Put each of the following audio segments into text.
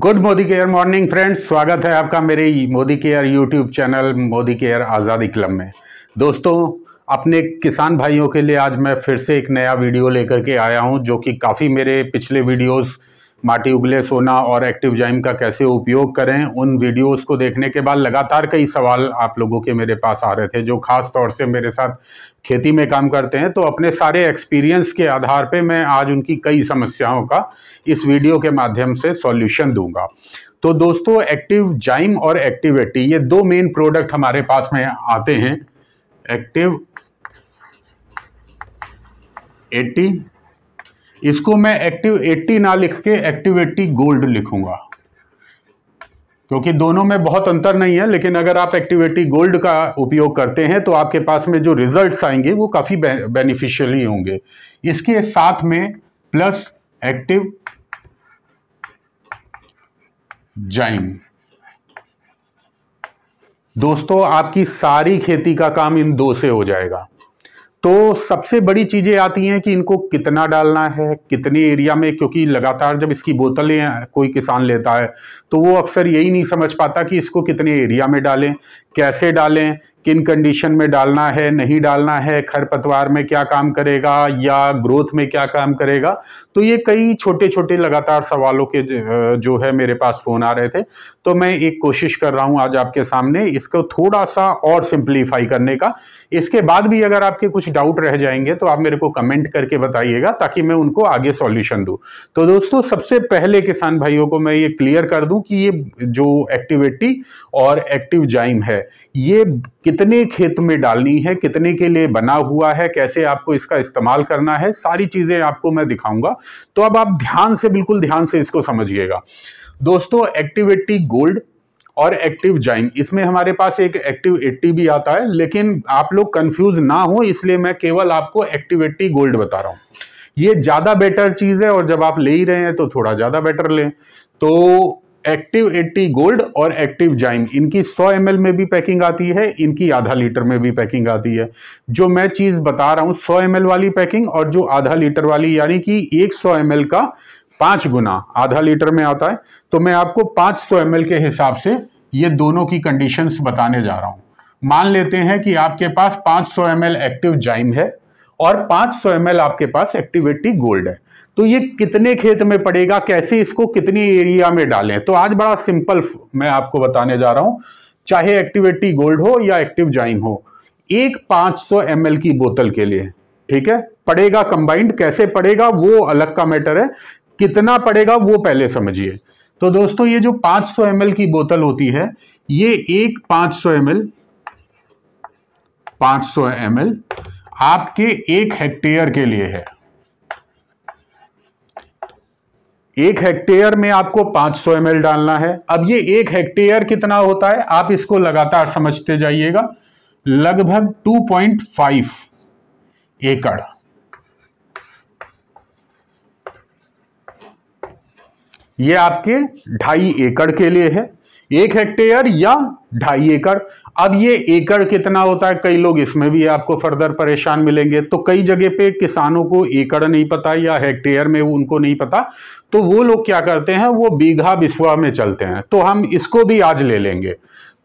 good Modicare morning friends स्वागत है आपका मेरे Modicare YouTube channel Modicare Azadi club में दोस्तों अपने किसान भाइयों के लिए आज मैं फिर से एक नया वीडियो लेकर के आया हूं जो कि काफ़ी मेरे पिछले वीडियोस माटी उगले सोना और एक्टिव जाइम का कैसे उपयोग करें उन वीडियोस को देखने के बाद लगातार कई सवाल आप लोगों के मेरे पास आ रहे थे जो ख़ास तौर से मेरे साथ खेती में काम करते हैं तो अपने सारे एक्सपीरियंस के आधार पे मैं आज उनकी कई समस्याओं का इस वीडियो के माध्यम से सॉल्यूशन दूंगा तो दोस्तों एक्टिव जाइम और एक्टिवेटी ये दो मेन प्रोडक्ट हमारे पास में आते हैं एक्टिव एटी इसको मैं एक्टिव 80 ना लिख के एक्टिव 80 गोल्ड लिखूंगा क्योंकि दोनों में बहुत अंतर नहीं है लेकिन अगर आप एक्टिविटी गोल्ड का उपयोग करते हैं तो आपके पास में जो रिजल्ट्स आएंगे वो काफ़ी बेनिफिशियल ही होंगे इसके साथ में प्लस एक्टिव जाइम दोस्तों आपकी सारी खेती का काम इन दो से हो जाएगा तो सबसे बड़ी चीज़ें आती हैं कि इनको कितना डालना है कितने एरिया में क्योंकि लगातार जब इसकी बोतलें कोई किसान लेता है तो वो अक्सर यही नहीं समझ पाता कि इसको कितने एरिया में डालें कैसे डालें किन कंडीशन में डालना है नहीं डालना है खरपतवार में क्या काम करेगा या ग्रोथ में क्या काम करेगा तो ये कई छोटे छोटे लगातार सवालों के जो है मेरे पास फ़ोन आ रहे थे तो मैं एक कोशिश कर रहा हूँ आज आपके सामने इसको थोड़ा सा और सिंप्लीफाई करने का इसके बाद भी अगर आपके कुछ डाउट रह जाएंगे तो आप मेरे को कमेंट करके बताइएगा ताकि मैं उनको आगे सॉल्यूशन दूँ तो दोस्तों सबसे पहले किसान भाइयों को मैं ये क्लियर कर दूँ कि ये जो एक्टिविटी और एक्टिव जाइम है ये कितने खेत में डालनी है कितने के लिए बना हुआ है कैसे आपको इसका इस्तेमाल करना है सारी चीज़ें आपको मैं दिखाऊंगा तो अब आप ध्यान से बिल्कुल ध्यान से इसको समझिएगा दोस्तों एक्टिविटी गोल्ड और एक्टिव जाइम इसमें हमारे पास एक एक्टिव एट्टी भी आता है लेकिन आप लोग कंफ्यूज ना हो इसलिए मैं केवल आपको एक्टिविटी गोल्ड बता रहा हूं ये ज़्यादा बेटर चीज़ है और जब आप ले ही रहे हैं तो थोड़ा ज़्यादा बेटर लें तो एक्टिव 80 गोल्ड और एक्टिव जाइम इनकी 100 एम में भी पैकिंग आती है इनकी आधा लीटर में भी पैकिंग आती है जो मैं चीज़ बता रहा हूं 100 एम वाली पैकिंग और जो आधा लीटर वाली यानी कि 100 एम का पांच गुना आधा लीटर में आता है तो मैं आपको 500 एम के हिसाब से ये दोनों की कंडीशन बताने जा रहा हूं मान लेते हैं कि आपके पास पांच सौ एक्टिव जाइम है और 500 सौ आपके पास एक्टिविटी गोल्ड है तो ये कितने खेत में पड़ेगा कैसे इसको कितनी एरिया में डालें तो आज बड़ा सिंपल मैं आपको बताने जा रहा हूं चाहे एक्टिविटी गोल्ड हो या एक्टिव जाइम हो एक 500 सौ की बोतल के लिए ठीक है पड़ेगा कंबाइंड कैसे पड़ेगा वो अलग का मैटर है कितना पड़ेगा वो पहले समझिए तो दोस्तों ये जो 500 सौ की बोतल होती है ये एक 500 सौ 500 एल आपके एक हेक्टेयर के लिए है एक हेक्टेयर में आपको 500 सौ डालना है अब ये एक हेक्टेयर कितना होता है आप इसको लगातार समझते जाइएगा लगभग 2.5 एकड़ ये आपके ढाई एकड़ के लिए है एक हेक्टेयर या ढाई एकड़ अब ये एकड़ कितना होता है कई लोग इसमें भी आपको फर्दर परेशान मिलेंगे तो कई जगह पे किसानों को एकड़ नहीं पता या हेक्टेयर में उनको नहीं पता तो वो लोग क्या करते हैं वो बीघा बिस्वा में चलते हैं तो हम इसको भी आज ले लेंगे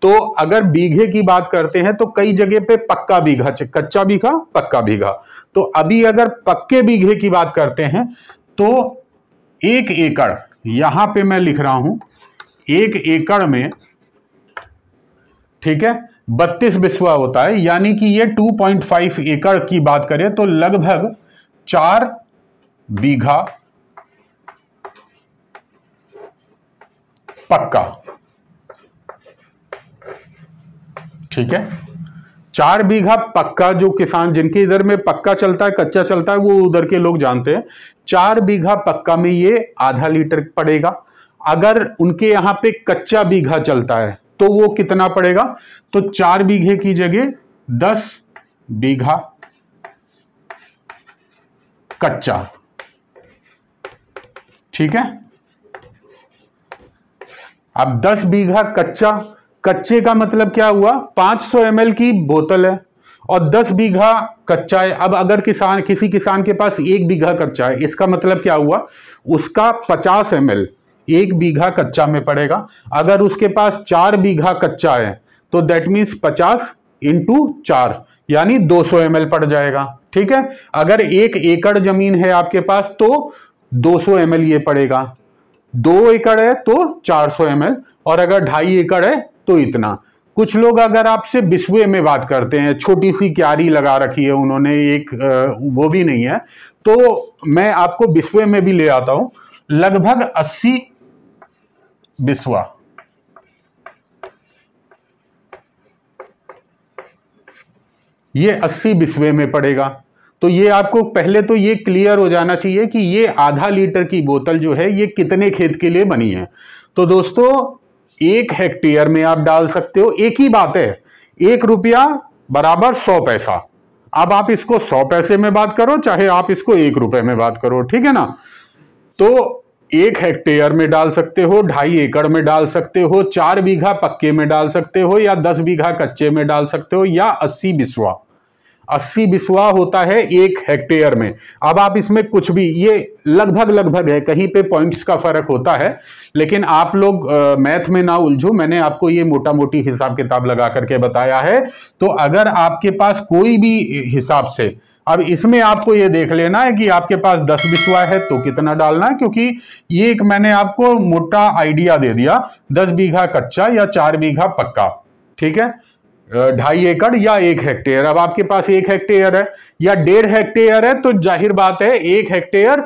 तो अगर बीघे की बात करते हैं तो कई जगह पे पक्का बीघा कच्चा बीघा पक्का बीघा तो अभी अगर पक्के बीघे की बात करते हैं तो एक एकड़ यहां पे मैं लिख रहा हूं एक एकड़ में ठीक है बत्तीस बिस्वा होता है यानी कि ये 2.5 एकड़ की बात करें तो लगभग चार बीघा पक्का ठीक है चार बीघा पक्का जो किसान जिनके इधर में पक्का चलता है कच्चा चलता है वो उधर के लोग जानते हैं चार बीघा पक्का में ये आधा लीटर पड़ेगा अगर उनके यहां पे कच्चा बीघा चलता है तो वो कितना पड़ेगा तो चार बीघे की जगह दस बीघा कच्चा ठीक है अब दस बीघा कच्चा कच्चे का मतलब क्या हुआ 500 एमएल की बोतल है और 10 बीघा कच्चा है अब अगर किसान किसी किसान के पास एक बीघा कच्चा है इसका मतलब क्या हुआ उसका 50 एमएल एक बीघा कच्चा में पड़ेगा अगर उसके पास चार बीघा कच्चा है तो दैट मीन्स पचास इंटू चार यानी 200 सौ पड़ जाएगा ठीक है अगर एक एकड़ जमीन है आपके पास तो 200 सौ ये पड़ेगा दो एकड़ है तो 400 सौ और अगर ढाई एकड़ है तो इतना कुछ लोग अगर आपसे बिस्वे में बात करते हैं छोटी सी क्यारी लगा रखी है उन्होंने एक वो भी नहीं है तो मैं आपको बिस्वे में भी ले आता हूँ लगभग 80 बिस्वा ये 80 बिस्वे में पड़ेगा तो ये आपको पहले तो ये क्लियर हो जाना चाहिए कि ये आधा लीटर की बोतल जो है ये कितने खेत के लिए बनी है तो दोस्तों एक हेक्टेयर में आप डाल सकते हो एक ही बात है एक रुपया बराबर सौ पैसा अब आप इसको सौ पैसे में बात करो चाहे आप इसको एक रुपए में बात करो ठीक है ना तो एक हेक्टेयर में डाल सकते हो ढाई एकड़ में डाल सकते हो चार बीघा पक्के में डाल सकते हो या दस बीघा कच्चे में डाल सकते हो या अस्सी बिस्वा अस्सी बिस्वा होता है एक हेक्टेयर में अब आप इसमें कुछ भी ये लगभग लगभग है कहीं पे पॉइंट्स का फर्क होता है लेकिन आप लोग मैथ में ना उलझो मैंने आपको ये मोटा मोटी हिसाब किताब लगा करके बताया है तो अगर आपके पास कोई भी हिसाब से अब इसमें आपको ये देख लेना है कि आपके पास दस बिस्वा है तो कितना डालना है क्योंकि ये एक मैंने आपको मोटा आइडिया दे दिया दस बीघा कच्चा या चार बीघा पक्का ठीक है ढाई एकड़ या एक हेक्टेयर अब आपके पास एक हेक्टेयर है या डेढ़ हेक्टेयर है तो जाहिर बात है एक हेक्टेयर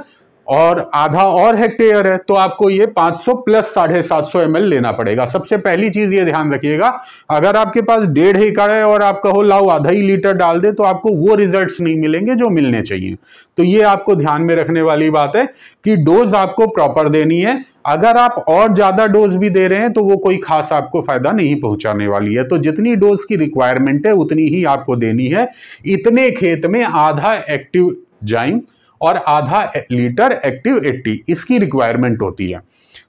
और आधा और हेक्टेयर है तो आपको ये 500 प्लस साढ़े सात सौ एम लेना पड़ेगा सबसे पहली चीज ये ध्यान रखिएगा अगर आपके पास डेढ़ एकड़ है और आप कहो लाओ आधा ही लीटर डाल दे तो आपको वो रिजल्ट्स नहीं मिलेंगे जो मिलने चाहिए तो ये आपको ध्यान में रखने वाली बात है कि डोज आपको प्रॉपर देनी है अगर आप और ज़्यादा डोज भी दे रहे हैं तो वो कोई खास आपको फ़ायदा नहीं पहुंचाने वाली है तो जितनी डोज की रिक्वायरमेंट है उतनी ही आपको देनी है इतने खेत में आधा एक्टिव जाइम और आधा लीटर एक्टिव 80 इसकी रिक्वायरमेंट होती है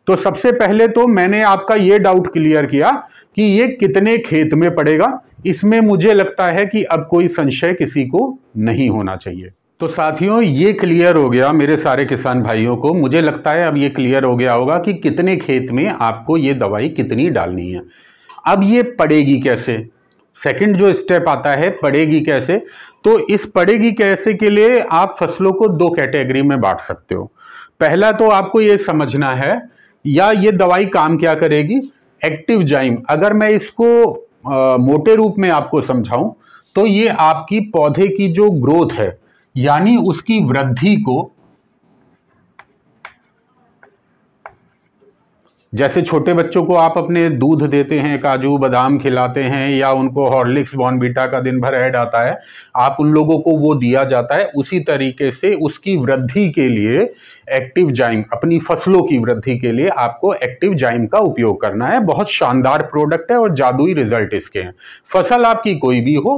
तो सबसे पहले तो मैंने आपका ये डाउट क्लियर किया कि ये कितने खेत में पड़ेगा इसमें मुझे लगता है कि अब कोई संशय किसी को नहीं होना चाहिए तो साथियों ये क्लियर हो गया मेरे सारे किसान भाइयों को मुझे लगता है अब ये क्लियर हो गया होगा कि कितने खेत में आपको ये दवाई कितनी डालनी है अब ये पड़ेगी कैसे सेकंड जो स्टेप आता है पड़ेगी कैसे तो इस पड़ेगी कैसे के लिए आप फसलों को दो कैटेगरी में बांट सकते हो पहला तो आपको ये समझना है या ये दवाई काम क्या करेगी एक्टिव जाइम अगर मैं इसको आ, मोटे रूप में आपको समझाऊं तो ये आपकी पौधे की जो ग्रोथ है यानी उसकी वृद्धि को जैसे छोटे बच्चों को आप अपने दूध देते हैं काजू बादाम खिलाते हैं या उनको हॉर्लिक्स बॉर्नबीटा का दिन भर ऐड आता है आप उन लोगों को वो दिया जाता है उसी तरीके से उसकी वृद्धि के लिए एक्टिव जाइम अपनी फसलों की वृद्धि के लिए आपको एक्टिव जाइम का उपयोग करना है बहुत शानदार प्रोडक्ट है और जादुई रिजल्ट इसके हैं फसल आपकी कोई भी हो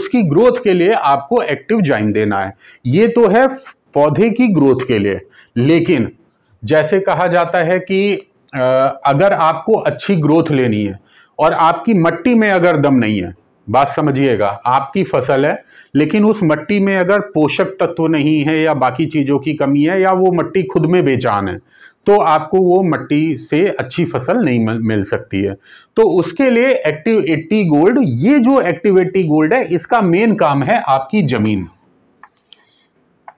उसकी ग्रोथ के लिए आपको एक्टिव जाइम देना है ये तो है पौधे की ग्रोथ के लिए लेकिन जैसे कहा जाता है कि अगर आपको अच्छी ग्रोथ लेनी है और आपकी मट्टी में अगर दम नहीं है बात समझिएगा आपकी फसल है लेकिन उस मट्टी में अगर पोषक तत्व नहीं है या बाकी चीज़ों की कमी है या वो मट्टी खुद में बेचान है तो आपको वो मट्टी से अच्छी फसल नहीं मिल सकती है तो उसके लिए एक्टिव एट्टी गोल्ड ये जो एक्टिव एट्टी गोल्ड है इसका मेन काम है आपकी ज़मीन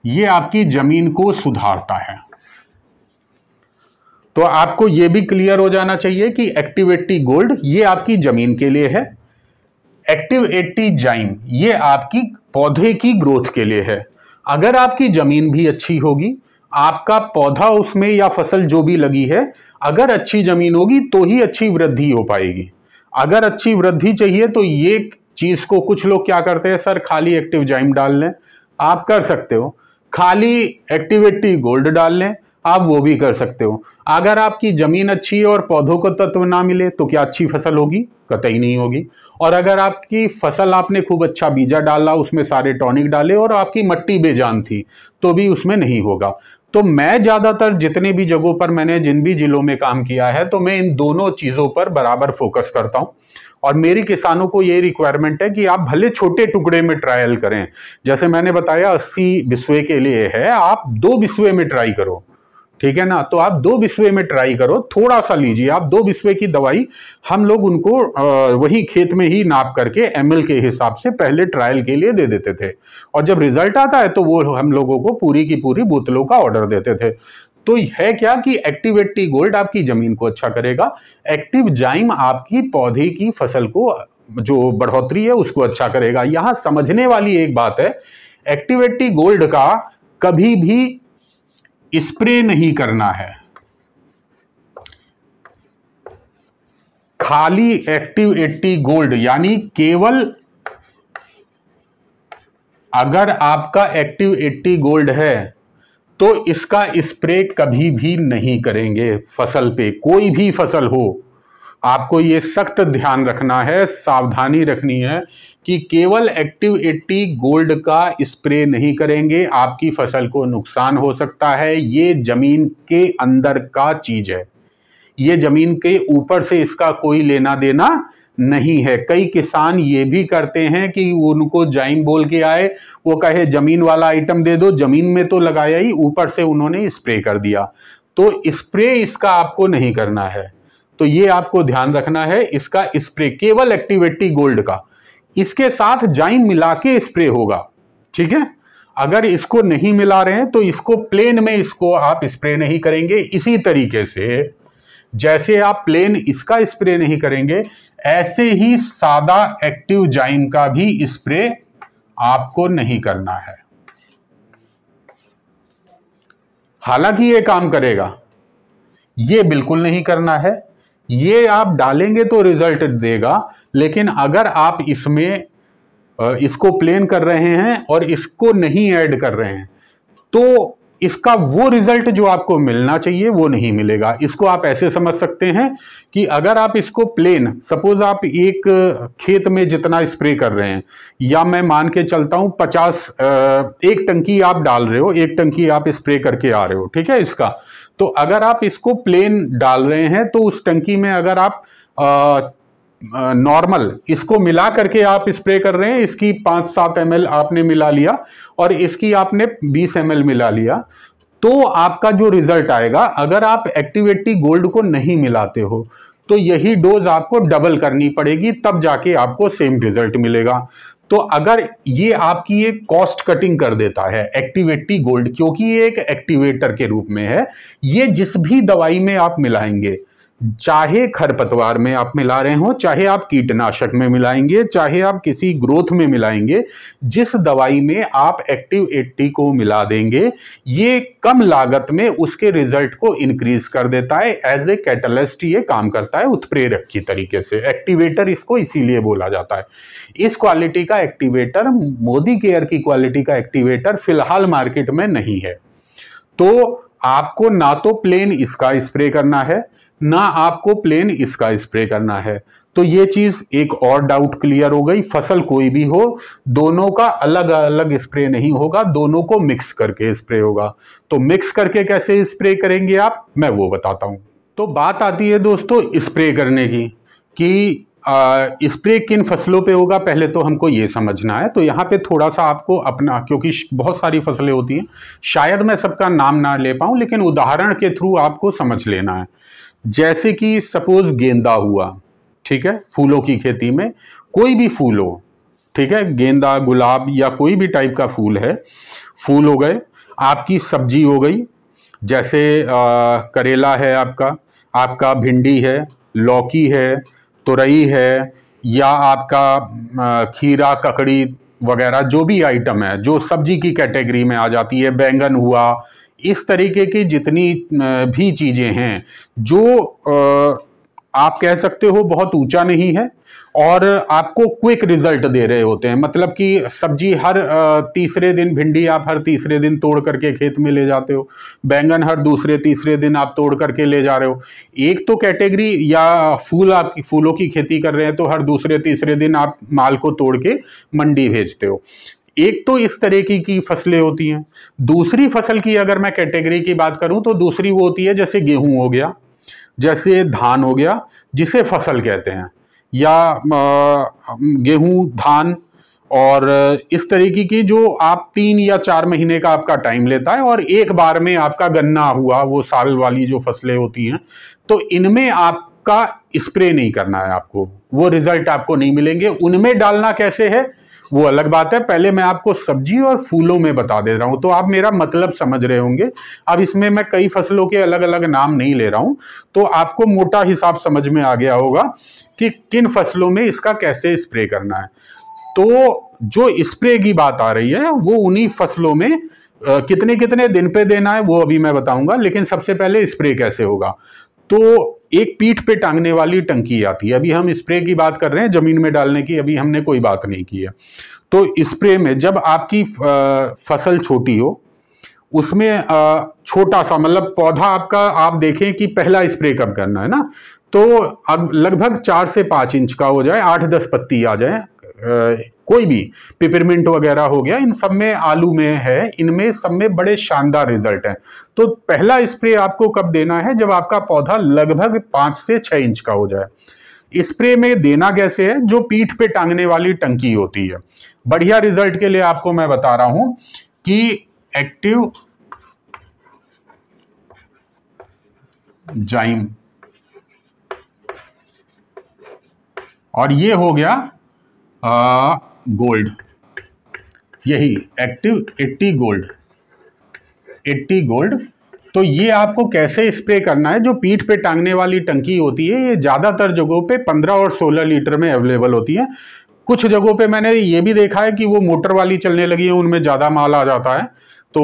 ये आपकी ज़मीन को सुधारता है तो आपको ये भी क्लियर हो जाना चाहिए कि एक्टिव एट्टी गोल्ड ये आपकी ज़मीन के लिए है एक्टिव एट्टी जाइम ये आपकी पौधे की ग्रोथ के लिए है अगर आपकी ज़मीन भी अच्छी होगी आपका पौधा उसमें या फसल जो भी लगी है अगर अच्छी ज़मीन होगी तो ही अच्छी वृद्धि हो पाएगी अगर अच्छी वृद्धि चाहिए तो ये चीज़ को कुछ लोग क्या करते हैं सर खाली एक्टिव जाइम डाल लें आप कर सकते हो खाली एक्टिविटी गोल्ड डाल लें आप वो भी कर सकते हो अगर आपकी ज़मीन अच्छी है और पौधों को तत्व ना मिले तो क्या अच्छी फसल होगी कतई नहीं होगी और अगर आपकी फसल आपने खूब अच्छा बीजा डाला उसमें सारे टॉनिक डाले और आपकी मट्टी बेजान थी तो भी उसमें नहीं होगा तो मैं ज़्यादातर जितने भी जगहों पर मैंने जिन भी ज़िलों में काम किया है तो मैं इन दोनों चीज़ों पर बराबर फोकस करता हूँ और मेरी किसानों को ये रिक्वायरमेंट है कि आप भले छोटे टुकड़े में ट्रायल करें जैसे मैंने बताया अस्सी बिस्वे के लिए है आप दो बिस्वे में ट्राई करो ठीक है ना तो आप दो बिस्वे में ट्राई करो थोड़ा सा लीजिए आप दो बिस्वे की दवाई हम लोग उनको वही खेत में ही नाप करके एम के हिसाब से पहले ट्रायल के लिए दे देते थे और जब रिजल्ट आता है तो वो हम लोगों को पूरी की पूरी बोतलों का ऑर्डर देते थे तो है क्या कि एक्टिवेटी गोल्ड आपकी ज़मीन को अच्छा करेगा एक्टिव जाइम आपकी पौधे की फसल को जो बढ़ोतरी है उसको अच्छा करेगा यहाँ समझने वाली एक बात है एक्टिवेटी गोल्ड का कभी भी स्प्रे नहीं करना है खाली एक्टिव 80 गोल्ड यानी केवल अगर आपका एक्टिव 80 गोल्ड है तो इसका स्प्रे कभी भी नहीं करेंगे फसल पे कोई भी फसल हो आपको ये सख्त ध्यान रखना है सावधानी रखनी है कि केवल एक्टिव 80 गोल्ड का स्प्रे नहीं करेंगे आपकी फसल को नुकसान हो सकता है ये ज़मीन के अंदर का चीज़ है ये ज़मीन के ऊपर से इसका कोई लेना देना नहीं है कई किसान ये भी करते हैं कि उनको जाइम बोल के आए वो कहे ज़मीन वाला आइटम दे दो ज़मीन में तो लगाया ही ऊपर से उन्होंने स्प्रे कर दिया तो स्प्रे इसका आपको नहीं करना है तो ये आपको ध्यान रखना है इसका स्प्रे केवल एक्टिविटी गोल्ड का इसके साथ जाइन मिला के स्प्रे होगा ठीक है अगर इसको नहीं मिला रहे हैं तो इसको प्लेन में इसको आप स्प्रे नहीं करेंगे इसी तरीके से जैसे आप प्लेन इसका स्प्रे नहीं करेंगे ऐसे ही सादा एक्टिव जाइन का भी स्प्रे आपको नहीं करना है हालांकि ये काम करेगा ये बिल्कुल नहीं करना है ये आप डालेंगे तो रिजल्ट देगा लेकिन अगर आप इसमें इसको प्लेन कर रहे हैं और इसको नहीं ऐड कर रहे हैं तो इसका वो रिजल्ट जो आपको मिलना चाहिए वो नहीं मिलेगा इसको आप ऐसे समझ सकते हैं कि अगर आप इसको प्लेन सपोज आप एक खेत में जितना स्प्रे कर रहे हैं या मैं मान के चलता हूं पचास एक टंकी आप डाल रहे हो एक टंकी आप स्प्रे करके आ रहे हो ठीक है इसका तो अगर आप इसको प्लेन डाल रहे हैं तो उस टंकी में अगर आप नॉर्मल इसको मिला करके आप स्प्रे कर रहे हैं इसकी पाँच सात एम आपने मिला लिया और इसकी आपने बीस एम मिला लिया तो आपका जो रिजल्ट आएगा अगर आप एक्टिवेटी गोल्ड को नहीं मिलाते हो तो यही डोज आपको डबल करनी पड़ेगी तब जाके आपको सेम रिजल्ट मिलेगा तो अगर ये आपकी एक कॉस्ट कटिंग कर देता है एक्टिवेटी गोल्ड क्योंकि ये एक एक्टिवेटर के रूप में है ये जिस भी दवाई में आप मिलाएंगे चाहे खरपतवार में आप मिला रहे हो चाहे आप कीटनाशक में मिलाएंगे चाहे आप किसी ग्रोथ में मिलाएंगे जिस दवाई में आप एक्टिव एटी को मिला देंगे ये कम लागत में उसके रिजल्ट को इंक्रीज कर देता है एज ए कैटलिस्ट ये काम करता है उत्प्रेरक की तरीके से एक्टिवेटर इसको इसीलिए बोला जाता है इस क्वालिटी का एक्टिवेटर मोदी केयर की क्वालिटी का एक्टिवेटर फिलहाल मार्केट में नहीं है तो आपको ना तो प्लेन इसका स्प्रे करना है ना आपको प्लेन इसका स्प्रे करना है तो ये चीज़ एक और डाउट क्लियर हो गई फसल कोई भी हो दोनों का अलग अलग स्प्रे नहीं होगा दोनों को मिक्स करके स्प्रे होगा तो मिक्स करके कैसे स्प्रे करेंगे आप मैं वो बताता हूँ तो बात आती है दोस्तों स्प्रे करने की कि स्प्रे किन फसलों पे होगा पहले तो हमको ये समझना है तो यहाँ पे थोड़ा सा आपको अपना क्योंकि बहुत सारी फसलें होती हैं शायद मैं सबका नाम ना ले पाऊँ लेकिन उदाहरण के थ्रू आपको समझ लेना है जैसे कि सपोज गेंदा हुआ ठीक है फूलों की खेती में कोई भी फूल हो ठीक है गेंदा गुलाब या कोई भी टाइप का फूल है फूल हो गए आपकी सब्जी हो गई जैसे आ, करेला है आपका आपका भिंडी है लौकी है तुरई है या आपका आ, खीरा ककड़ी वगैरह जो भी आइटम है जो सब्जी की कैटेगरी में आ जाती है बैंगन हुआ इस तरीके की जितनी भी चीज़ें हैं जो आप कह सकते हो बहुत ऊंचा नहीं है और आपको क्विक रिजल्ट दे रहे होते हैं मतलब कि सब्जी हर तीसरे दिन भिंडी आप हर तीसरे दिन तोड़ करके खेत में ले जाते हो बैंगन हर दूसरे तीसरे दिन आप तोड़ करके ले जा रहे हो एक तो कैटेगरी या फूल आप फूलों की खेती कर रहे हैं तो हर दूसरे तीसरे दिन आप माल को तोड़ के मंडी भेजते हो एक तो इस तरह की, की फसलें होती हैं दूसरी फसल की अगर मैं कैटेगरी की बात करूं तो दूसरी वो होती है जैसे गेहूं हो गया जैसे धान हो गया जिसे फसल कहते हैं या गेहूं धान और इस तरीके की जो आप तीन या चार महीने का आपका टाइम लेता है और एक बार में आपका गन्ना हुआ वो साल वाली जो फसलें होती हैं तो इनमें आपका स्प्रे नहीं करना है आपको वो रिजल्ट आपको नहीं मिलेंगे उनमें डालना कैसे है वो अलग बात है पहले मैं आपको सब्जी और फूलों में बता दे रहा हूँ तो आप मेरा मतलब समझ रहे होंगे अब इसमें मैं कई फसलों के अलग अलग नाम नहीं ले रहा हूँ तो आपको मोटा हिसाब समझ में आ गया होगा कि किन फसलों में इसका कैसे स्प्रे करना है तो जो स्प्रे की बात आ रही है वो उन्हीं फसलों में कितने कितने दिन पे देना है वो अभी मैं बताऊंगा लेकिन सबसे पहले स्प्रे कैसे होगा तो एक पीठ पे टांगने वाली टंकी आती है अभी हम स्प्रे की बात कर रहे हैं ज़मीन में डालने की अभी हमने कोई बात नहीं की है तो स्प्रे में जब आपकी फसल छोटी हो उसमें छोटा सा मतलब पौधा आपका आप देखें कि पहला स्प्रे कब करना है ना तो अब लगभग चार से पाँच इंच का हो जाए आठ दस पत्ती आ जाए कोई भी पिपरमिंट वगैरह हो गया इन सब में आलू में है इनमें सब में बड़े शानदार रिजल्ट हैं तो पहला स्प्रे आपको कब देना है जब आपका पौधा लगभग पाँच से छः इंच का हो जाए स्प्रे में देना कैसे है जो पीठ पे टांगने वाली टंकी होती है बढ़िया रिजल्ट के लिए आपको मैं बता रहा हूं कि एक्टिव जाइम और ये हो गया गोल्ड यही एक्टिव 80 गोल्ड 80 गोल्ड तो ये आपको कैसे स्प्रे करना है जो पीठ पे टांगने वाली टंकी होती है ये ज़्यादातर जगहों पे 15 और 16 लीटर में अवेलेबल होती है कुछ जगहों पे मैंने ये भी देखा है कि वो मोटर वाली चलने लगी है उनमें ज़्यादा माल आ जाता है तो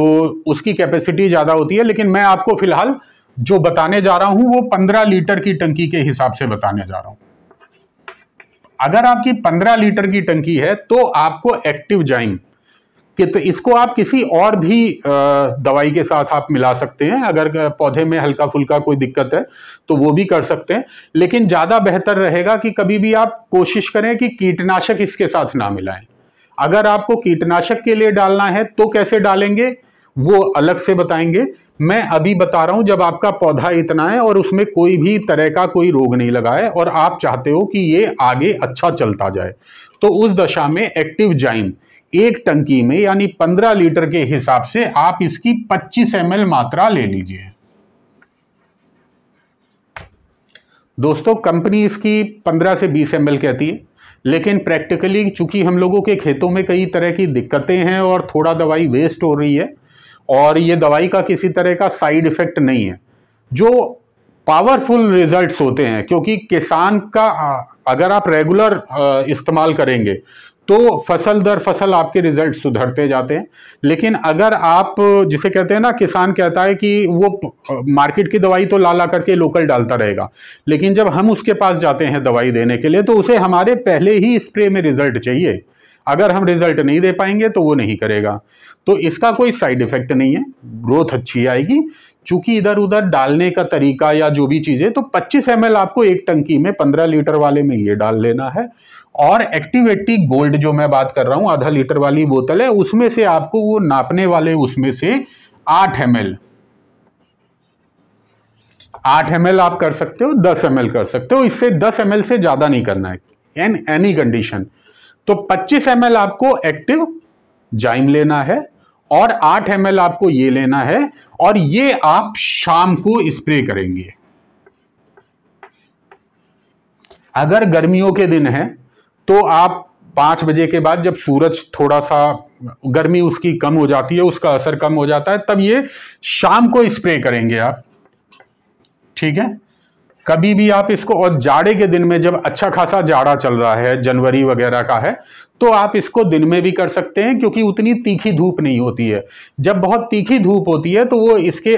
उसकी कैपेसिटी ज़्यादा होती है लेकिन मैं आपको फ़िलहाल जो बताने जा रहा हूँ वो पंद्रह लीटर की टंकी के हिसाब से बताने जा रहा हूँ अगर आपकी 15 लीटर की टंकी है तो आपको एक्टिव जाइम कि तो इसको आप किसी और भी दवाई के साथ आप मिला सकते हैं अगर पौधे में हल्का फुल्का कोई दिक्कत है तो वो भी कर सकते हैं लेकिन ज़्यादा बेहतर रहेगा कि कभी भी आप कोशिश करें कि कीटनाशक इसके साथ ना मिलाएं अगर आपको कीटनाशक के लिए डालना है तो कैसे डालेंगे वो अलग से बताएंगे मैं अभी बता रहा हूँ जब आपका पौधा इतना है और उसमें कोई भी तरह का कोई रोग नहीं लगा है और आप चाहते हो कि ये आगे अच्छा चलता जाए तो उस दशा में एक्टिव जाइम एक टंकी में यानी 15 लीटर के हिसाब से आप इसकी 25 एम मात्रा ले लीजिए दोस्तों कंपनी इसकी 15 से 20 एम कहती है लेकिन प्रैक्टिकली चूंकि हम लोगों के खेतों में कई तरह की दिक्कतें हैं और थोड़ा दवाई वेस्ट हो रही है और ये दवाई का किसी तरह का साइड इफ़ेक्ट नहीं है जो पावरफुल रिजल्ट्स होते हैं क्योंकि किसान का अगर आप रेगुलर इस्तेमाल करेंगे तो फसल दर फसल आपके रिजल्ट सुधरते जाते हैं लेकिन अगर आप जिसे कहते हैं ना किसान कहता है कि वो मार्केट की दवाई तो ला ला करके लोकल डालता रहेगा लेकिन जब हम उसके पास जाते हैं दवाई देने के लिए तो उसे हमारे पहले ही स्प्रे में रिजल्ट चाहिए अगर हम रिजल्ट नहीं दे पाएंगे तो वो नहीं करेगा तो इसका कोई साइड इफेक्ट नहीं है ग्रोथ अच्छी आएगी चूंकि इधर उधर डालने का तरीका या जो भी चीज़ें तो 25 एम आपको एक टंकी में 15 लीटर वाले में ये डाल लेना है और एक्टिवेटी गोल्ड जो मैं बात कर रहा हूं आधा लीटर वाली बोतल है उसमें से आपको वो नापने वाले उसमें से आठ एम आठ एम आप कर सकते हो दस एम कर सकते हो इससे दस एम से ज़्यादा नहीं करना है इन एनी कंडीशन तो 25 एम आपको एक्टिव जाइम लेना है और 8 एम आपको ये लेना है और ये आप शाम को स्प्रे करेंगे अगर गर्मियों के दिन है तो आप पांच बजे के बाद जब सूरज थोड़ा सा गर्मी उसकी कम हो जाती है उसका असर कम हो जाता है तब ये शाम को स्प्रे करेंगे आप ठीक है कभी भी आप इसको और जाड़े के दिन में जब अच्छा खासा जाड़ा चल रहा है जनवरी वगैरह का है तो आप इसको दिन में भी कर सकते हैं क्योंकि उतनी तीखी धूप नहीं होती है जब बहुत तीखी धूप होती है तो वो इसके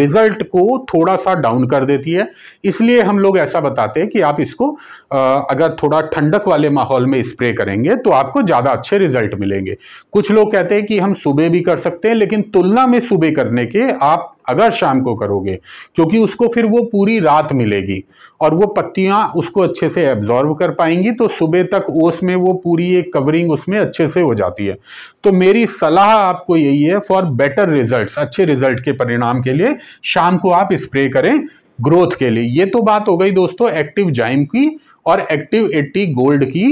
रिजल्ट को थोड़ा सा डाउन कर देती है इसलिए हम लोग ऐसा बताते हैं कि आप इसको अगर थोड़ा ठंडक वाले माहौल में स्प्रे करेंगे तो आपको ज़्यादा अच्छे रिजल्ट मिलेंगे कुछ लोग कहते हैं कि हम सुबह भी कर सकते हैं लेकिन तुलना में सुबह करने के आप अगर शाम को करोगे क्योंकि उसको फिर वो पूरी रात मिलेगी और वो पत्तियाँ उसको अच्छे से एब्जॉर्व कर पाएंगी तो सुबह तक ओस में वो पूरी एक कवरिंग उसमें अच्छे से हो जाती है तो मेरी सलाह आपको यही है फॉर बेटर रिजल्ट अच्छे रिजल्ट के परिणाम के लिए शाम को आप स्प्रे करें ग्रोथ के लिए ये तो बात हो गई दोस्तों एक्टिव जाइम की और एक्टिव एट्टी गोल्ड की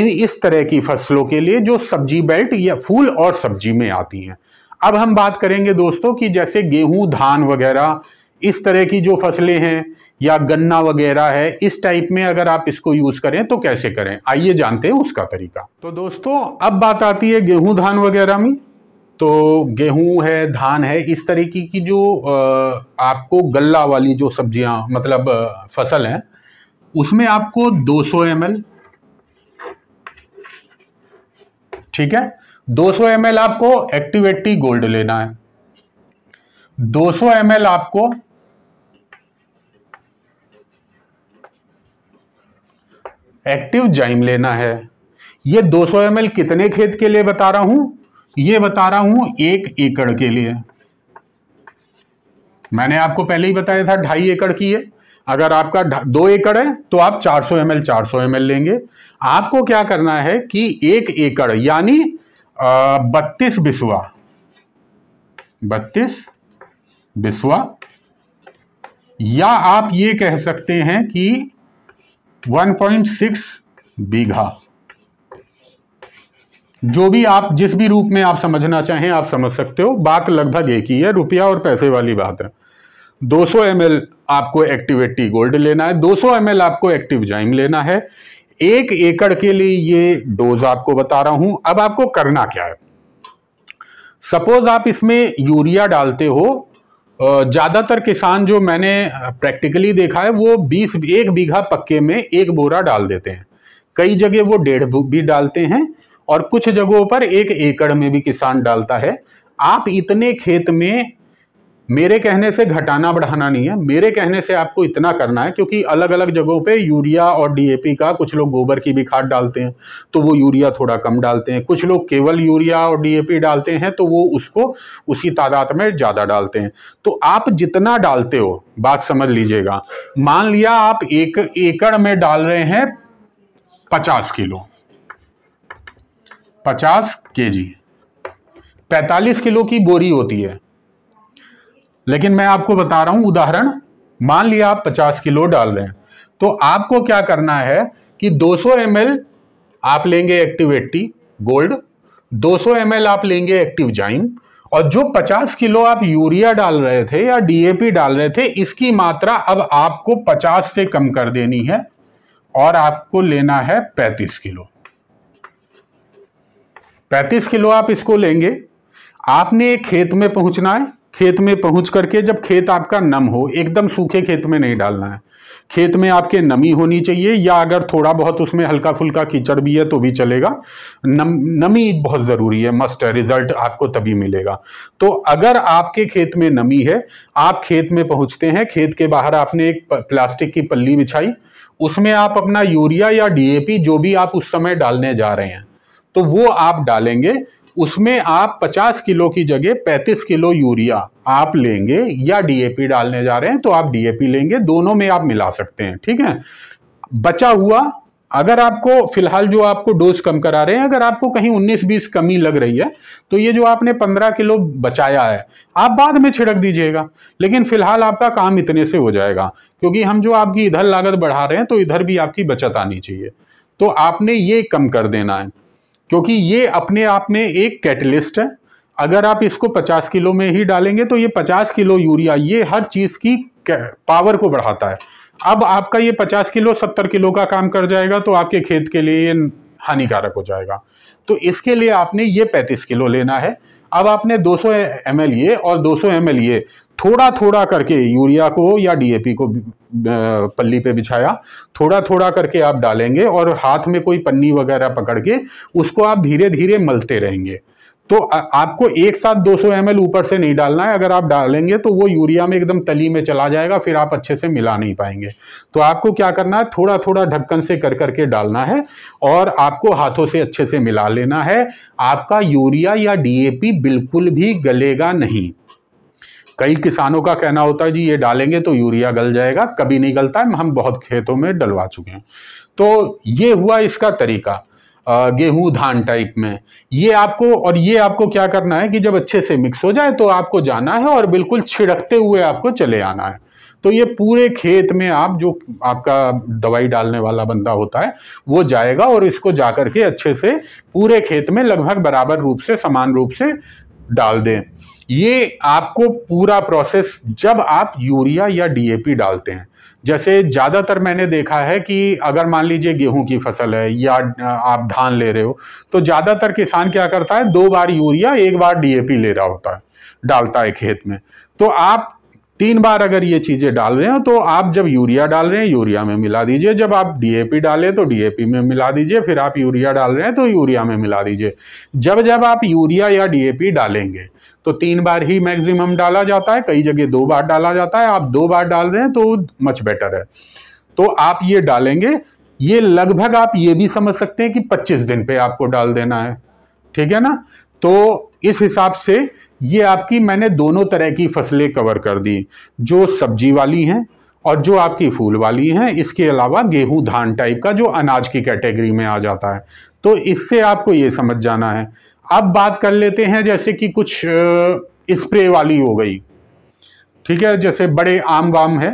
इन इस तरह की फसलों के लिए जो सब्जी बेल्ट या फूल और सब्जी में आती हैं अब हम बात करेंगे दोस्तों कि जैसे गेहूं धान वगैरह इस तरह की जो फसलें हैं या गन्ना वगैरह है इस टाइप में अगर आप इसको यूज करें तो कैसे करें आइए जानते हैं उसका तरीका तो दोस्तों अब बात आती है गेहूं धान वगैरह में तो गेहूं है धान है इस तरीके की जो आपको गल्ला वाली जो सब्जियां मतलब फसल है उसमें आपको 200 सौ ठीक है 200 सौ आपको एक्टिवेटी गोल्ड लेना है 200 सौ आपको एक्टिव जाइम लेना है ये 200 सौ कितने खेत के लिए बता रहा हूं ये बता रहा हूं एक एकड़ के लिए मैंने आपको पहले ही बताया था ढाई एकड़ की है अगर आपका दो एकड़ है तो आप 400 सौ 400 चार लेंगे आपको क्या करना है कि एक एकड़ यानी बत्तीस बिस्वा बत्तीस बिसवा या आप ये कह सकते हैं कि 1.6 बीघा जो भी आप जिस भी रूप में आप समझना चाहें आप समझ सकते हो बात लगभग एक ही है रुपया और पैसे वाली बात है 200 ml आपको एक्टिव गोल्ड लेना है 200 ml आपको एक्टिव जाइम लेना है एक एकड़ के लिए ये डोज आपको बता रहा हूं अब आपको करना क्या है सपोज आप इसमें यूरिया डालते हो ज़्यादातर किसान जो मैंने प्रैक्टिकली देखा है वो बीस एक बीघा पक्के में एक बोरा डाल देते हैं कई जगह वो डेढ़ भी डालते हैं और कुछ जगहों पर एक एकड़ में भी किसान डालता है आप इतने खेत में मेरे कहने से घटाना बढ़ाना नहीं है मेरे कहने से आपको इतना करना है क्योंकि अलग अलग जगहों पे यूरिया और डीएपी का कुछ लोग गोबर की भी खाद डालते हैं तो वो यूरिया थोड़ा कम डालते हैं कुछ लोग केवल यूरिया और डीएपी डालते हैं तो वो उसको उसी तादाद में ज़्यादा डालते हैं तो आप जितना डालते हो बात समझ लीजिएगा मान लिया आप एक एकड़ में डाल रहे हैं पचास किलो पचास के जी किलो की बोरी होती है लेकिन मैं आपको बता रहा हूं उदाहरण मान लिया आप 50 किलो डाल रहे हैं तो आपको क्या करना है कि 200 एम आप लेंगे एक्टिव एट्टी गोल्ड 200 एम आप लेंगे एक्टिव जाइम और जो 50 किलो आप यूरिया डाल रहे थे या डीएपी डाल रहे थे इसकी मात्रा अब आपको 50 से कम कर देनी है और आपको लेना है 35 किलो 35 किलो आप इसको लेंगे आपने एक खेत में पहुंचना है खेत में पहुंच करके जब खेत आपका नम हो एकदम सूखे खेत में नहीं डालना है खेत में आपके नमी होनी चाहिए या अगर थोड़ा बहुत उसमें हल्का फुल्का कीचड़ भी है तो भी चलेगा नम नमी बहुत ज़रूरी है मस्ट है रिजल्ट आपको तभी मिलेगा तो अगर आपके खेत में नमी है आप खेत में पहुंचते हैं खेत के बाहर आपने एक प्लास्टिक की पल्ली बिछाई उसमें आप अपना यूरिया या डी जो भी आप उस समय डालने जा रहे हैं तो वो आप डालेंगे उसमें आप 50 किलो की जगह 35 किलो यूरिया आप लेंगे या डीएपी डालने जा रहे हैं तो आप डीएपी लेंगे दोनों में आप मिला सकते हैं ठीक है बचा हुआ अगर आपको फिलहाल जो आपको डोज कम करा रहे हैं अगर आपको कहीं 19-20 कमी लग रही है तो ये जो आपने 15 किलो बचाया है आप बाद में छिड़क दीजिएगा लेकिन फिलहाल आपका काम इतने से हो जाएगा क्योंकि हम जो आपकी इधर लागत बढ़ा रहे हैं तो इधर भी आपकी बचत आनी चाहिए तो आपने ये कम कर देना है क्योंकि ये अपने आप में एक कैटलिस्ट है अगर आप इसको 50 किलो में ही डालेंगे तो ये 50 किलो यूरिया ये हर चीज़ की पावर को बढ़ाता है अब आपका ये 50 किलो 70 किलो का काम कर जाएगा तो आपके खेत के लिए हानिकारक हो जाएगा तो इसके लिए आपने ये 35 किलो लेना है अब आपने 200 सौ एम लिए और 200 सौ एम लिए थोड़ा थोड़ा करके यूरिया को या डीएपी को पल्ली पे बिछाया थोड़ा थोड़ा करके आप डालेंगे और हाथ में कोई पन्नी वगैरह पकड़ के उसको आप धीरे धीरे मलते रहेंगे तो आपको एक साथ 200 एम ऊपर से नहीं डालना है अगर आप डालेंगे तो वो यूरिया में एकदम तली में चला जाएगा फिर आप अच्छे से मिला नहीं पाएंगे तो आपको क्या करना है थोड़ा थोड़ा ढक्कन से कर करके डालना है और आपको हाथों से अच्छे से मिला लेना है आपका यूरिया या डीएपी बिल्कुल भी गलेगा नहीं कई किसानों का कहना होता है जी ये डालेंगे तो यूरिया गल जाएगा कभी नहीं गलता है हम बहुत खेतों में डलवा चुके हैं तो ये हुआ इसका तरीका गेहूं धान टाइप में ये आपको और ये आपको क्या करना है कि जब अच्छे से मिक्स हो जाए तो आपको जाना है और बिल्कुल छिड़कते हुए आपको चले आना है तो ये पूरे खेत में आप जो आपका दवाई डालने वाला बंदा होता है वो जाएगा और इसको जा के अच्छे से पूरे खेत में लगभग बराबर रूप से समान रूप से डाल दें ये आपको पूरा प्रोसेस जब आप यूरिया या डीएपी डालते हैं जैसे ज़्यादातर मैंने देखा है कि अगर मान लीजिए गेहूं की फसल है या आप धान ले रहे हो तो ज़्यादातर किसान क्या करता है दो बार यूरिया एक बार डीएपी ले रहा होता है डालता है खेत में तो आप तीन बार अगर ये चीज़ें डाल रहे हैं तो आप जब यूरिया डाल रहे हैं यूरिया में मिला दीजिए जब आप डीएपी डालें तो डीएपी में मिला दीजिए फिर आप यूरिया डाल रहे हैं तो यूरिया में मिला दीजिए जब जब आप यूरिया या डीएपी डालेंगे तो तीन बार ही मैक्सिमम डाला जाता है कई जगह दो बार डाला जाता है आप दो बार डाल रहे हैं तो मच बेटर है तो आप ये डालेंगे ये लगभग आप ये भी समझ सकते हैं कि पच्चीस दिन पे आपको डाल देना है ठीक है ना तो इस हिसाब से ये आपकी मैंने दोनों तरह की फसलें कवर कर दी जो सब्जी वाली हैं और जो आपकी फूल वाली हैं इसके अलावा गेहूं धान टाइप का जो अनाज की कैटेगरी में आ जाता है तो इससे आपको ये समझ जाना है अब बात कर लेते हैं जैसे कि कुछ स्प्रे वाली हो गई ठीक है जैसे बड़े आम वाम है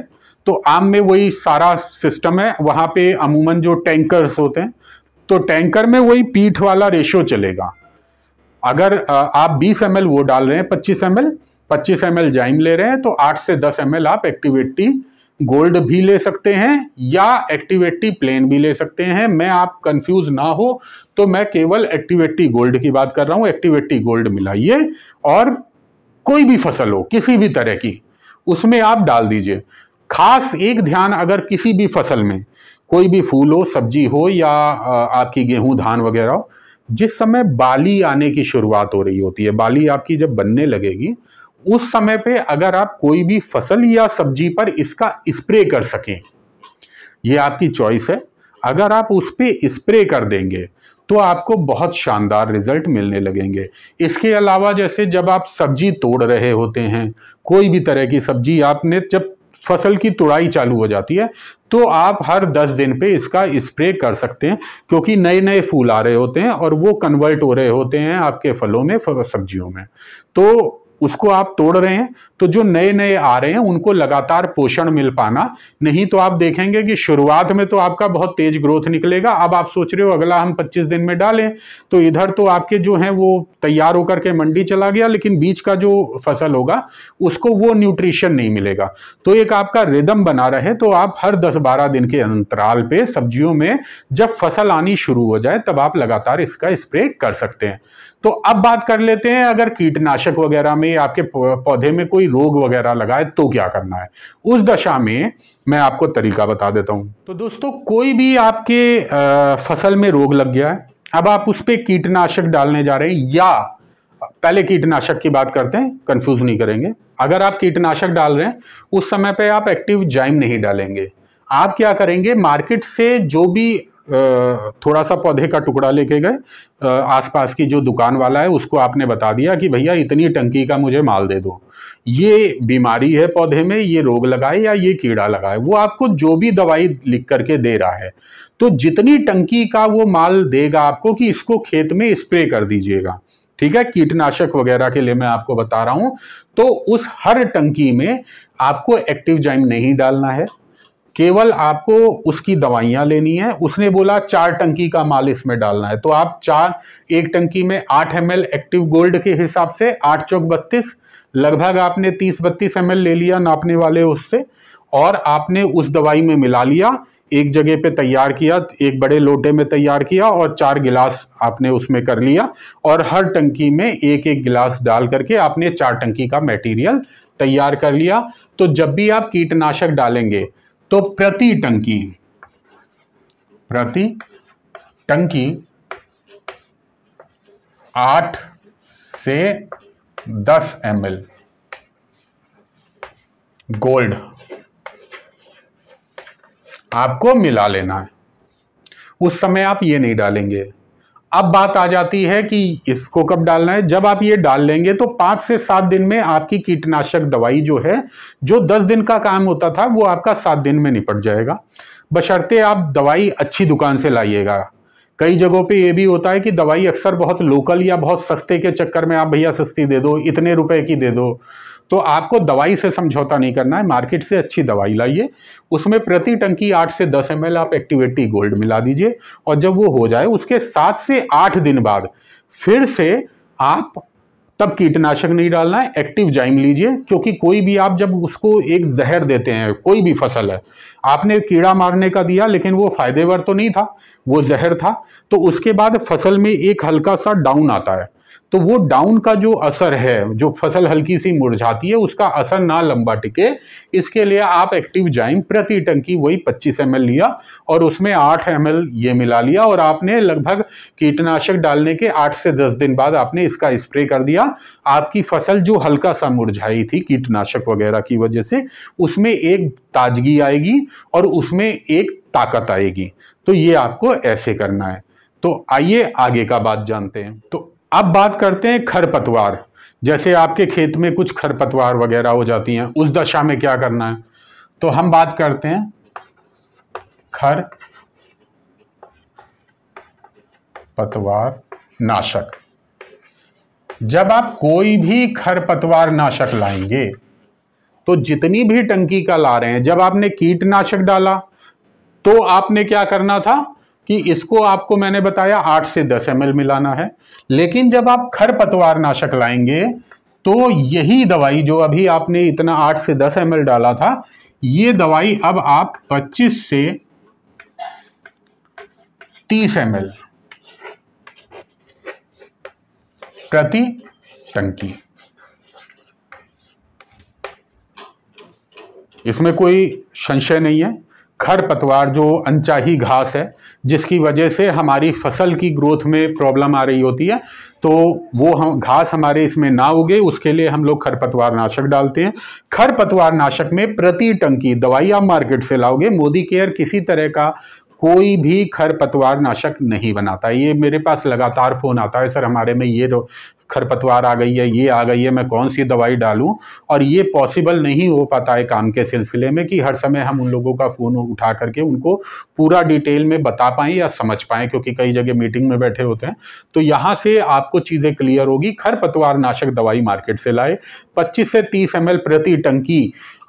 तो आम में वही सारा सिस्टम है वहाँ पे अमूमन जो टैंकर्स होते हैं तो टैंकर में वही पीठ वाला रेशो चलेगा अगर आप 20 एम वो डाल रहे हैं 25 एम 25 एम जाइम ले रहे हैं तो 8 से 10 एम आप एक्टिवेटी गोल्ड भी ले सकते हैं या एक्टिवेटी प्लेन भी ले सकते हैं मैं आप कंफ्यूज ना हो तो मैं केवल एक्टिवेटी गोल्ड की बात कर रहा हूँ एक्टिवेटी गोल्ड मिलाइए और कोई भी फसल हो किसी भी तरह की उसमें आप डाल दीजिए खास एक ध्यान अगर किसी भी फसल में कोई भी फूल हो सब्जी हो या आपकी गेहूं धान वगैरह हो जिस समय बाली आने की शुरुआत हो रही होती है बाली आपकी जब बनने लगेगी उस समय पे अगर आप कोई भी फसल या सब्जी पर इसका स्प्रे कर सकें ये आपकी चॉइस है अगर आप उस पर स्प्रे कर देंगे तो आपको बहुत शानदार रिजल्ट मिलने लगेंगे इसके अलावा जैसे जब आप सब्जी तोड़ रहे होते हैं कोई भी तरह की सब्जी आपने जब फसल की तुड़ाई चालू हो जाती है तो आप हर 10 दिन पे इसका स्प्रे कर सकते हैं क्योंकि नए नए फूल आ रहे होते हैं और वो कन्वर्ट हो रहे होते हैं आपके फलों में सब्जियों में तो उसको आप तोड़ रहे हैं तो जो नए नए आ रहे हैं उनको लगातार पोषण मिल पाना नहीं तो आप देखेंगे कि शुरुआत में तो आपका बहुत तेज ग्रोथ निकलेगा अब आप सोच रहे हो अगला हम 25 दिन में डालें तो इधर तो आपके जो हैं वो तैयार होकर के मंडी चला गया लेकिन बीच का जो फसल होगा उसको वो न्यूट्रिशन नहीं मिलेगा तो एक आपका रिदम बना रहे तो आप हर दस बारह दिन के अंतराल पर सब्जियों में जब फसल आनी शुरू हो जाए तब आप लगातार इसका स्प्रे कर सकते हैं तो अब बात कर लेते हैं अगर कीटनाशक वगैरह में आपके पौधे में कोई रोग वगैरह लगा है तो क्या करना है उस दशा में मैं आपको तरीका बता देता हूं तो दोस्तों कोई भी आपके फसल में रोग लग गया है अब आप उस पर कीटनाशक डालने जा रहे हैं या पहले कीटनाशक की बात करते हैं कंफ्यूज नहीं करेंगे अगर आप कीटनाशक डाल रहे हैं उस समय पर आप एक्टिव जाइम नहीं डालेंगे आप क्या करेंगे मार्केट से जो भी थोड़ा सा पौधे का टुकड़ा लेके गए आसपास की जो दुकान वाला है उसको आपने बता दिया कि भैया इतनी टंकी का मुझे माल दे दो ये बीमारी है पौधे में ये रोग लगाए या ये कीड़ा लगाए वो आपको जो भी दवाई लिख करके दे रहा है तो जितनी टंकी का वो माल देगा आपको कि इसको खेत में स्प्रे कर दीजिएगा ठीक है कीटनाशक वगैरह के लिए मैं आपको बता रहा हूं तो उस हर टंकी में आपको एक्टिव जाइम नहीं डालना है केवल आपको उसकी दवाइयां लेनी है उसने बोला चार टंकी का माल इसमें डालना है तो आप चार एक टंकी में आठ एम एक्टिव गोल्ड के हिसाब से आठ चौक बत्तीस लगभग आपने तीस बत्तीस एम ले लिया नापने वाले उससे और आपने उस दवाई में मिला लिया एक जगह पे तैयार किया एक बड़े लोटे में तैयार किया और चार गिलास आपने उसमें कर लिया और हर टंकी में एक एक गिलास डाल करके आपने चार टंकी का मटेरियल तैयार कर लिया तो जब भी आप कीटनाशक डालेंगे तो प्रति टंकी प्रति टंकी आठ से दस एम गोल्ड आपको मिला लेना है उस समय आप ये नहीं डालेंगे अब बात आ जाती है कि इसको कब डालना है जब आप ये डाल लेंगे तो पाँच से सात दिन में आपकी कीटनाशक दवाई जो है जो दस दिन का काम होता था वो आपका सात दिन में निपट जाएगा बशर्ते आप दवाई अच्छी दुकान से लाइएगा कई जगहों पे ये भी होता है कि दवाई अक्सर बहुत लोकल या बहुत सस्ते के चक्कर में आप भैया सस्ती दे दो इतने रुपए की दे दो तो आपको दवाई से समझौता नहीं करना है मार्केट से अच्छी दवाई लाइए उसमें प्रति टंकी आठ से दस एम आप एक्टिवेटी गोल्ड मिला दीजिए और जब वो हो जाए उसके सात से आठ दिन बाद फिर से आप तब कीटनाशक नहीं डालना है एक्टिव जाइम लीजिए क्योंकि कोई भी आप जब उसको एक जहर देते हैं कोई भी फसल है आपने कीड़ा मारने का दिया लेकिन वो फायदेवर तो नहीं था वो जहर था तो उसके बाद फसल में एक हल्का सा डाउन आता है तो वो डाउन का जो असर है जो फसल हल्की सी मुरझाती है उसका असर ना लंबा टिके इसके लिए आप एक्टिव जाइम प्रति टंकी वही 25 एम लिया और उसमें 8 एम ये मिला लिया और आपने लगभग कीटनाशक डालने के 8 से 10 दिन बाद आपने इसका स्प्रे कर दिया आपकी फसल जो हल्का सा मुरझाई थी कीटनाशक वगैरह की वजह से उसमें एक ताजगी आएगी और उसमें एक ताकत आएगी तो ये आपको ऐसे करना है तो आइए आगे का बात जानते हैं तो अब बात करते हैं खरपतवार जैसे आपके खेत में कुछ खरपतवार वगैरह हो जाती हैं उस दशा में क्या करना है तो हम बात करते हैं खर पतवार नाशक जब आप कोई भी खरपतवार नाशक लाएंगे तो जितनी भी टंकी का ला रहे हैं जब आपने कीटनाशक डाला तो आपने क्या करना था कि इसको आपको मैंने बताया आठ से दस एम मिलाना है लेकिन जब आप खरपतवार नाशक लाएंगे तो यही दवाई जो अभी आपने इतना आठ से दस एम डाला था ये दवाई अब आप पच्चीस से तीस एम प्रति टंकी इसमें कोई संशय नहीं है खर पतवार जो अनचाही घास है जिसकी वजह से हमारी फसल की ग्रोथ में प्रॉब्लम आ रही होती है तो वो हम घास हमारे इसमें ना उगे उसके लिए हम लोग खरपतवार नाशक डालते हैं खरपतवार नाशक में प्रति टंकी दवाई आप मार्केट से लाओगे मोदी केयर किसी तरह का कोई भी खरपतवार नाशक नहीं बनाता ये मेरे पास लगातार फ़ोन आता है सर हमारे में ये खरपतवार आ गई है ये आ गई है मैं कौन सी दवाई डालूं और ये पॉसिबल नहीं हो पाता है काम के सिलसिले में कि हर समय हम उन लोगों का फ़ोन उठा करके उनको पूरा डिटेल में बता पाएँ या समझ पाएँ क्योंकि कई जगह मीटिंग में बैठे होते हैं तो यहाँ से आपको चीज़ें क्लियर होगी खरपतवार नाशक दवाई मार्केट से लाए पच्चीस से तीस एम प्रति टंकी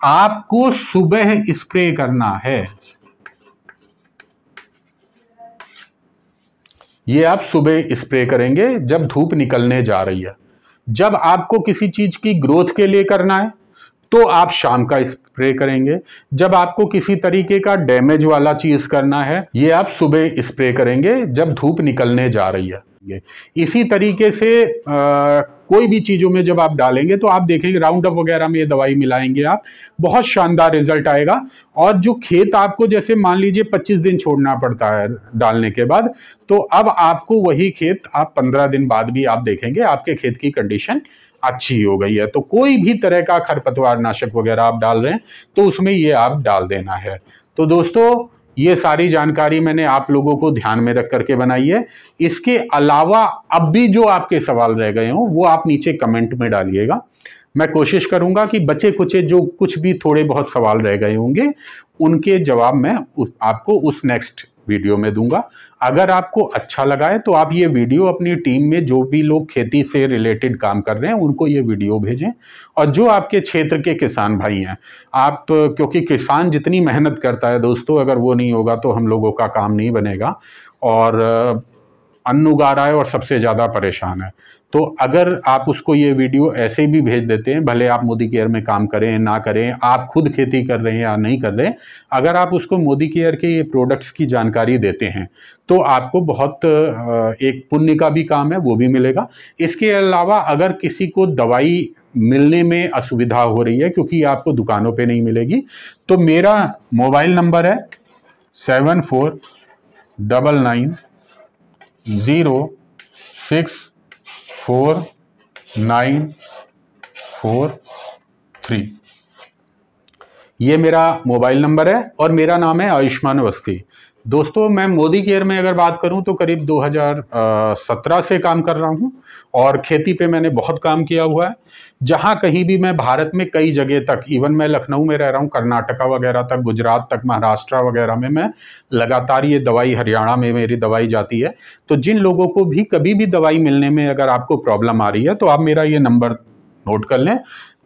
आपको सुबह स्प्रे करना है ये आप सुबह स्प्रे करेंगे जब धूप निकलने जा रही है जब आपको किसी चीज़ की ग्रोथ के लिए करना है तो आप शाम का स्प्रे करेंगे जब आपको किसी तरीके का डैमेज वाला चीज़ करना है ये आप सुबह स्प्रे करेंगे जब धूप निकलने जा रही है इसी तरीके से आ, कोई भी चीज़ों में जब आप डालेंगे तो आप देखेंगे राउंड अप वगैरह में ये दवाई मिलाएंगे आप बहुत शानदार रिजल्ट आएगा और जो खेत आपको जैसे मान लीजिए 25 दिन छोड़ना पड़ता है डालने के बाद तो अब आपको वही खेत आप 15 दिन बाद भी आप देखेंगे आपके खेत की कंडीशन अच्छी हो गई है तो कोई भी तरह का खरपतवार नाशक वगैरह आप डाल रहे हैं तो उसमें ये आप डाल देना है तो दोस्तों ये सारी जानकारी मैंने आप लोगों को ध्यान में रख करके बनाई है इसके अलावा अब भी जो आपके सवाल रह गए हों वो आप नीचे कमेंट में डालिएगा मैं कोशिश करूंगा कि बचे कुचे जो कुछ भी थोड़े बहुत सवाल रह गए होंगे उनके जवाब मैं उस, आपको उस नेक्स्ट वीडियो में दूंगा अगर आपको अच्छा लगा है तो आप ये वीडियो अपनी टीम में जो भी लोग खेती से रिलेटेड काम कर रहे हैं उनको ये वीडियो भेजें और जो आपके क्षेत्र के किसान भाई हैं आप क्योंकि किसान जितनी मेहनत करता है दोस्तों अगर वो नहीं होगा तो हम लोगों का काम नहीं बनेगा और अन्न उगा रहा है और सबसे ज़्यादा परेशान है तो अगर आप उसको ये वीडियो ऐसे भी भेज देते हैं भले आप मोदी केयर में काम करें ना करें आप खुद खेती कर रहे हैं या नहीं कर रहे हैं अगर आप उसको मोदी केयर के ये प्रोडक्ट्स की जानकारी देते हैं तो आपको बहुत एक पुण्य का भी काम है वो भी मिलेगा इसके अलावा अगर किसी को दवाई मिलने में असुविधा हो रही है क्योंकि आपको दुकानों पर नहीं मिलेगी तो मेरा मोबाइल नंबर है seven four double nine zero six four nine four three ये मेरा मोबाइल नंबर है और मेरा नाम है आयुष्मान अवस्थी दोस्तों मैं मोदी केयर में अगर बात करूं तो करीब 2017 से काम कर रहा हूं और खेती पे मैंने बहुत काम किया हुआ है जहां कहीं भी मैं भारत में कई जगह तक इवन मैं लखनऊ में रह रहा हूं कर्नाटका वगैरह तक गुजरात तक महाराष्ट्र वगैरह में मैं लगातार ये दवाई हरियाणा में मेरी दवाई जाती है तो जिन लोगों को भी कभी भी दवाई मिलने में अगर आपको प्रॉब्लम आ रही है तो आप मेरा ये नंबर नोट कर लें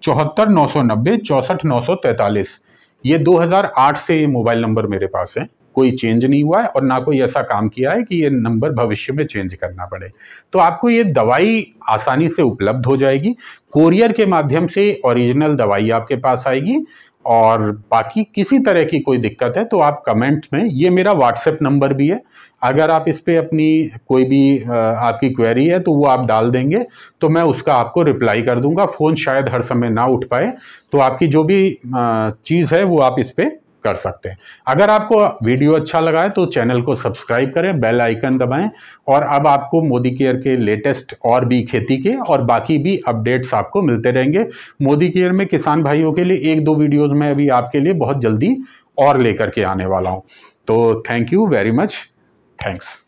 चौहत्तर नौ सौ नब्बे चौंसठ नौ सौ तैंतालीस ये 2008 से ये मोबाइल नंबर मेरे पास है कोई चेंज नहीं हुआ है और ना कोई ऐसा काम किया है कि ये नंबर भविष्य में चेंज करना पड़े तो आपको ये दवाई आसानी से उपलब्ध हो जाएगी कोरियर के माध्यम से ओरिजिनल दवाई आपके पास आएगी और बाकी किसी तरह की कोई दिक्कत है तो आप कमेंट में ये मेरा व्हाट्सएप नंबर भी है अगर आप इस पर अपनी कोई भी आपकी क्वेरी है तो वो आप डाल देंगे तो मैं उसका आपको रिप्लाई कर दूंगा फ़ोन शायद हर समय ना उठ पाए तो आपकी जो भी चीज़ है वो आप इस पर कर सकते हैं अगर आपको वीडियो अच्छा लगा है तो चैनल को सब्सक्राइब करें बेल आइकन दबाएं और अब आपको मोदी केयर के लेटेस्ट और भी खेती के और बाकी भी अपडेट्स आपको मिलते रहेंगे मोदी केयर में किसान भाइयों के लिए एक दो वीडियोज़ में अभी आपके लिए बहुत जल्दी और लेकर के आने वाला हूँ तो thank you very much thanks